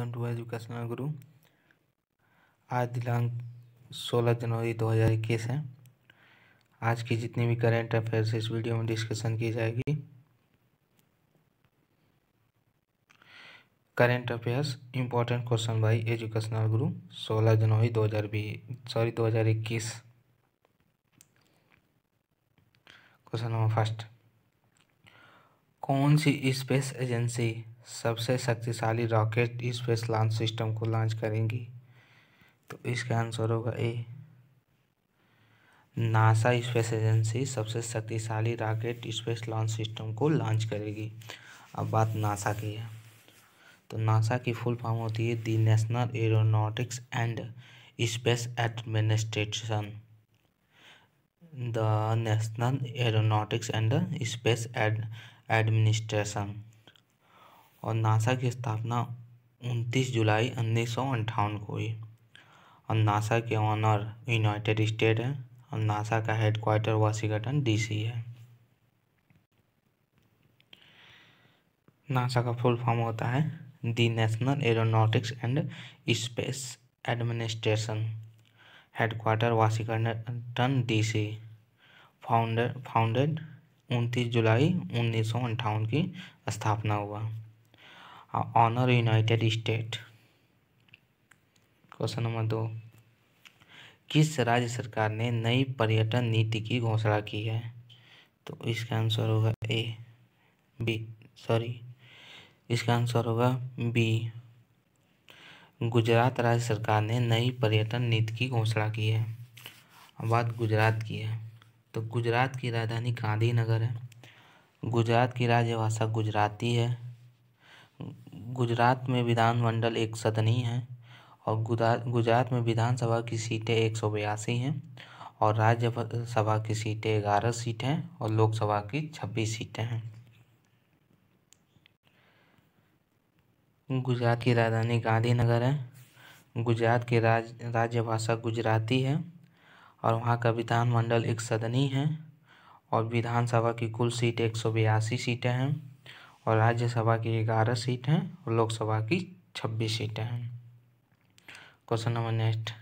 welcome to educational गुरु आज दिनांक 16 जनवरी 2021 है आज की जितनी भी करेंट अफेयर्स इस वीडियो में डिस्कशन की जाएगी current affairs important question by educational Guru 16 जनवरी 2020 सॉरी 2021 क्वेश्चन नंबर फर्स्ट कौन सी स्पेस एजेंसी सबसे शक्तिशाली रॉकेट स्पेस लॉन्च सिस्टम को लॉन्च करेंगी तो इसका आंसर होगा ए नासा स्पेस एजेंसी सबसे शक्तिशाली रॉकेट स्पेस लॉन्च सिस्टम को लॉन्च करेगी अब बात नासा की है तो नासा की फुल फॉर्म होती है the national aeronautics and space administration the national aeronautics and space ad administration और नासा की स्थापना 29 जुलाई उन्नीस को हुई और नासा के ऑनर यूनाइटेड स्टेट है और नासा का हेडक्वार्टर वाशिंगटन डीसी है नासा का फुल फॉर्म होता है the national aeronautics and space administration headquarter Washington DC founder founded उनतीस जुलाई उन्नीस की स्थापना हुआ owner United State question number दो किस राज्य सरकार ने नई पर्यटन नीति की घोषणा की है तो इसका आंसर होगा ए बी सॉरी इसका आंसर होगा बी गुजरात राज्य सरकार ने नई पर्यटन नीति की घोषणा की है अब बात गुजरात की है तो गुजरात की राजधानी गांधीनगर है गुजरात की राज्यभाषा गुजराती है गुजरात में विधानमंडल एक सदनी है और गुजरात में विधानसभा की सीटें एक सौ बयासी हैं और राज्यसभा की सीटें ग्यारह सीटें हैं और लोकसभा की छब्बीस सीटें हैं गुजरात की राजधानी गांधीनगर है गुजरात की राज राज्य भाषा गुजराती है और वहाँ का विधानमंडल एक सदनी है और विधानसभा की कुल सीट एक सौ बयासी सीटें हैं और राज्यसभा की ग्यारह सीट हैं और लोकसभा की छब्बीस सीटें हैं क्वेश्चन नंबर नेक्स्ट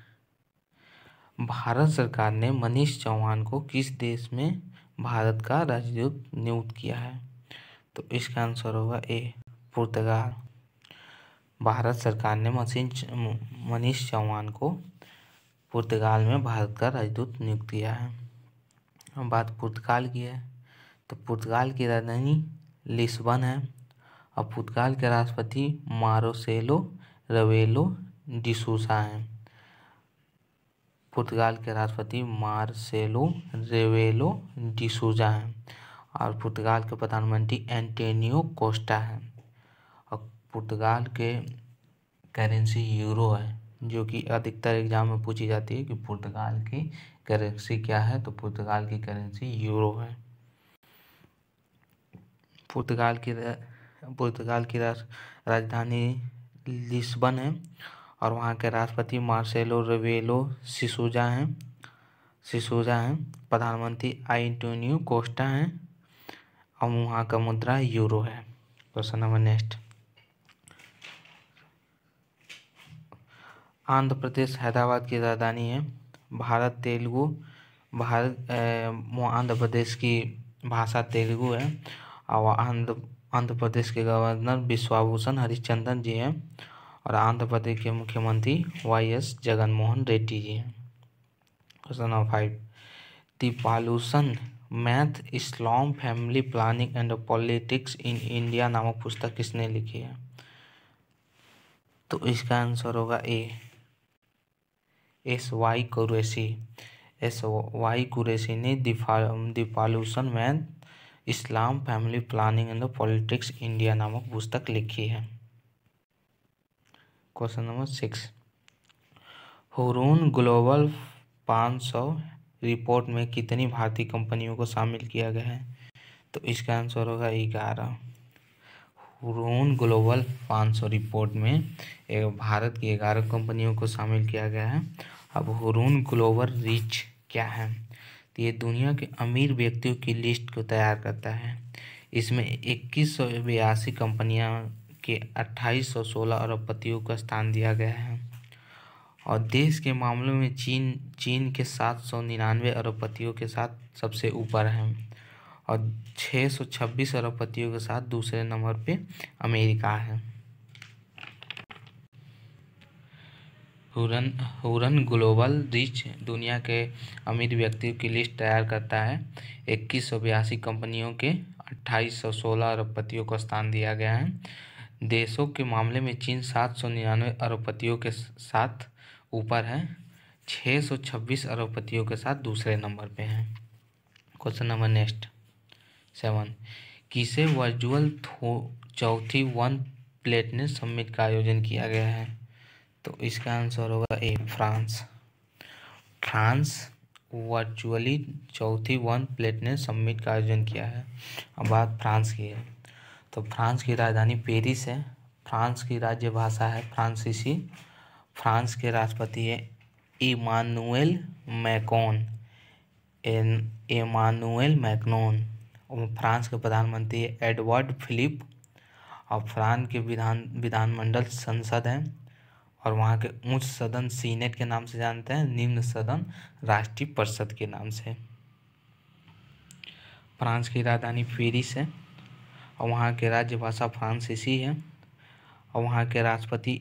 भारत सरकार ने मनीष चौहान को किस देश में भारत का राजदूत नियुक्त किया है तो इसका आंसर होगा ए पुर्तगाल भारत सरकार ने मनीष चौहान को पुर्तगाल में भारत का राजदूत नियुक्त किया है अब बात पुर्तगाल की है तो पुर्तगाल की राजधानी लिस्बन है और पुर्तगाल के राष्ट्रपति मारोसेलो रवेलो डिसूसा हैं पुर्तगाल के राष्ट्रपति मार्सेलो रेवेलो डिसूजा हैं और पुर्तगाल के प्रधानमंत्री एंटेनियो कोस्टा हैं और पुर्तगाल के करेंसी यूरो है जो कि अधिकतर एग्जाम में पूछी जाती है कि पुर्तगाल की करेंसी क्या है तो पुर्तगाल की करेंसी यूरो है पुर्तगाल की पुर्तगाल की राजधानी लिस्बन है और वहाँ के राष्ट्रपति मार्सेलो रेवेलो सिसोजा हैं सिसोजा हैं प्रधानमंत्री आइंटोनियो कोस्टा हैं और वहाँ का मुद्रा यूरो है क्वेश्चन तो नंबर नेक्स्ट आंध्र प्रदेश हैदराबाद की राजधानी है भारत तेलुगु भारत आंध्र प्रदेश की भाषा तेलुगु है और आंध्र आंध्र प्रदेश के गवर्नर विश्वाभूषण हरिश्चंद्रन जी हैं और आंध्र प्रदेश के मुख्यमंत्री वाई एस जगनमोहन रेड्डी जी हैं question number five the myth Islam family planning and politics in India नामक पुस्तक किसने लिखी है तो इसका आंसर होगा A S Y Quraishi S Y Quraishi ने the population myth Islam family planning and politics India नामक पुस्तक लिखी है question number six Hurun global पाँच सौ रिपोर्ट में कितनी भारतीय कंपनियों को शामिल किया गया है तो इसका आंसर होगा ग्यारह हुरून ग्लोबल पाँच सौ रिपोर्ट में भारत की ग्यारह कंपनियों को शामिल किया गया है अब हुरून ग्लोबल रीच क्या है तो ये दुनिया के अमीर व्यक्तियों की लिस्ट को तैयार करता है इसमें इक्कीस सौ बयासी कंपनियाँ के अट्ठाईस सौ सोलह अरबपतियों का स्थान दिया गया है और देश के मामलों में चीन चीन के सात सौ निन्यानवे अरबपतियों के साथ सबसे ऊपर है और छः सौ छब्बीस अरबपतियों के साथ दूसरे नंबर पे अमेरिका है हुरन हुरन ग्लोबल रिच दुनिया के अमीर व्यक्तियों की लिस्ट तैयार करता है इक्कीस सौ बयासी कंपनियों के अट्ठाईस सौ सोलह अरबपतियों को स्थान दिया गया है देशों के मामले में चीन सात सौ निन्यानवे अरबपतियों के साथ ऊपर है छः सौ छब्बीस अरबपतियों के साथ दूसरे नंबर पे हैं क्वेश्चन नंबर नेक्स्ट सेवन किसे वर्चुअल थो चौथी वन प्लेटनेस समिट का आयोजन किया गया है तो इसका आंसर होगा ए फ्रांस फ्रांस वर्चुअली चौथी वन प्लेट ने सम्मिट का आयोजन किया है अब बात फ्रांस की है तो फ्रांस की राजधानी पेरिस है फ्रांस की राज्य भाषा है फ्रांसीसी फ्रांस के राष्ट्रपति है इमानुएल एन एमानुएल मैकनोन और फ्रांस के प्रधानमंत्री है एडवर्ड फिलिप और फ्रांस के विधान विधानमंडल संसद हैं और वहाँ के उच्च सदन सीनेट के नाम से जानते हैं निम्न सदन राष्ट्रीय परिषद के नाम से फ्रांस की राजधानी पेरिस है और वहाँ के राज्य भाषा फ्रांसीसी है और वहाँ के राष्ट्रपति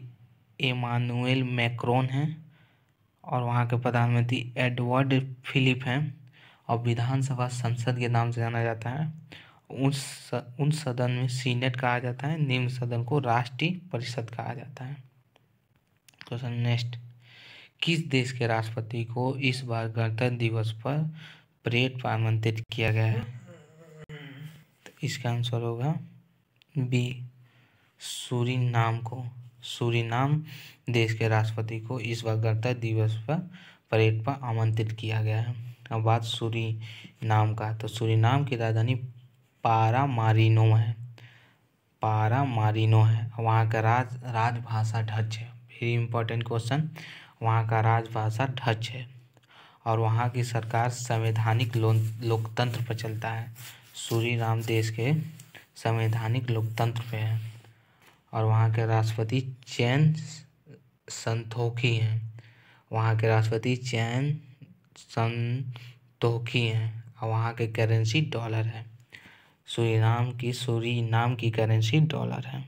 एमानुएल मैक्रोन हैं और वहाँ के प्रधानमंत्री एडवर्ड फिलिप हैं और विधानसभा संसद के नाम से जाना जाता है उस उन सदन में सीनेट कहा जाता है निम्न सदन को राष्ट्रीय परिषद कहा जाता है क्वेश्चन तो नेक्स्ट किस देश के राष्ट्रपति को इस बार गणतंत्र दिवस पर परेड पर आमंत्रित किया गया है तो इसका आंसर होगा बी सूरी नाम को सूरी नाम देश के राष्ट्रपति को इस बार गणतंत्र दिवस पर परेड पर आमंत्रित किया गया है अब बात सूरी नाम का तो सूरी नाम की राजधानी पारा मारिनो है पारा मारिनो है वहाँ का राज राजभाषा ढच है वेरी इंपॉर्टेंट क्वेश्चन वहाँ का राजभाषा ढच है और वहाँ की सरकार संवैधानिक लोकतंत्र पर चलता है राम देश के संवैधानिक लोकतंत्र पे है और वहाँ के राष्ट्रपति चैन संतोखी हैं वहाँ के राष्ट्रपति चैन संतोखी हैं और वहाँ के करेंसी डॉलर है राम की नाम की करेंसी डॉलर है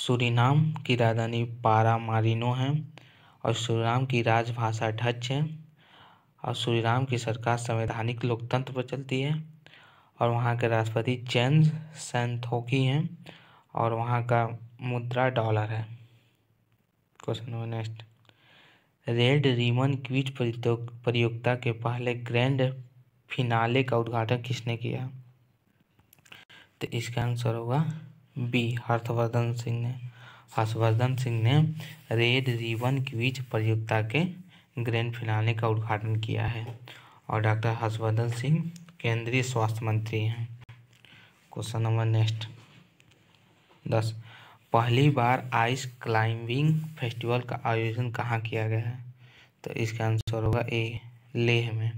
सूरीनाम की राजधानी पारामारिनो है और सूरीनाम की राजभाषा ढच है और सूरीनाम की सरकार संवैधानिक लोकतंत्र पर चलती है और वहाँ के राष्ट्रपति चेंज सेंथोकी हैं और वहाँ का मुद्रा डॉलर है question number next red ribbon quiz प्रतियोगिता के पहले ग्रैंड फिनाले का उद्घाटन किसने किया तो इसका आंसर होगा बी हर्षवर्धन सिंह ने हर्षवर्धन सिंह ने रेड के क्विज प्रतियोगिता के ग्रैंड फिनाले का उद्घाटन किया है और डॉक्टर हर्षवर्धन सिंह केंद्रीय स्वास्थ्य मंत्री हैं क्वेश्चन नंबर नेक्स्ट दस पहली बार आइस क्लाइंबिंग फेस्टिवल का आयोजन कहाँ किया गया है तो इसका आंसर होगा ए लेह में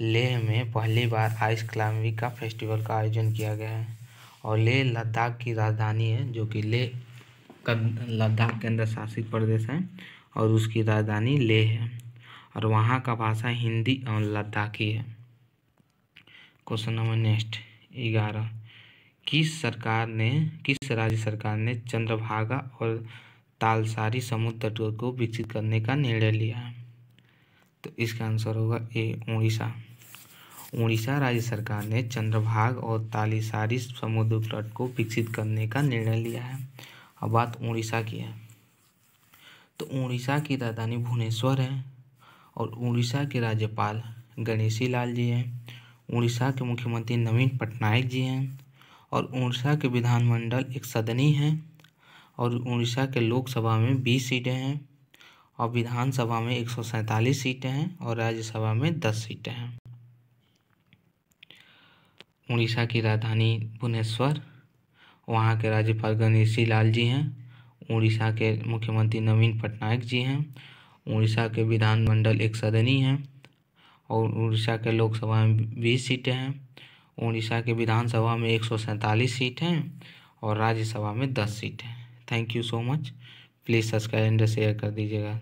लेह में पहली बार आइस क्लाइंबिंग का फेस्टिवल का आयोजन किया गया है और लेह लद्दाख की राजधानी है जो कि लेह लद्दाख के अंदर शासित प्रदेश है और उसकी राजधानी लेह है और वहाँ का भाषा हिंदी और लद्दाखी है क्वेश्चन नंबर नेक्स्ट ग्यारह किस सरकार ने किस राज्य सरकार ने चंद्रभागा और तालसारी समुद्र तटों को विकसित करने का निर्णय लिया है तो इसका आंसर होगा ए उड़ीसा उड़ीसा राज्य सरकार ने चंद्रभाग और तालीसारी समुद्र तट को विकसित करने का निर्णय लिया है अब बात उड़ीसा की है तो उड़ीसा की राजधानी भुवनेश्वर है और उड़ीसा के राज्यपाल गणेशी लाल जी हैं उड़ीसा के मुख्यमंत्री नवीन पटनायक जी हैं और उड़ीसा के विधानमंडल एक सदनी है और उड़ीसा के लोकसभा में बीस सीटें हैं और विधानसभा में एक सौ सैंतालीस सीटें हैं और राज्यसभा में दस सीटें हैं उड़ीसा की राजधानी भुवनेश्वर वहाँ के राज्यपाल गणेशी लाल जी हैं उड़ीसा के मुख्यमंत्री नवीन पटनायक जी हैं उड़ीसा के विधानमंडल एक सदनी हैं और उड़ीसा के लोकसभा में बीस सीटें हैं उड़ीसा के विधानसभा में एक सौ सैंतालीस सीट हैं और राज्यसभा में दस सीट हैं thank you so much please subscribe and share कर दीजिएगा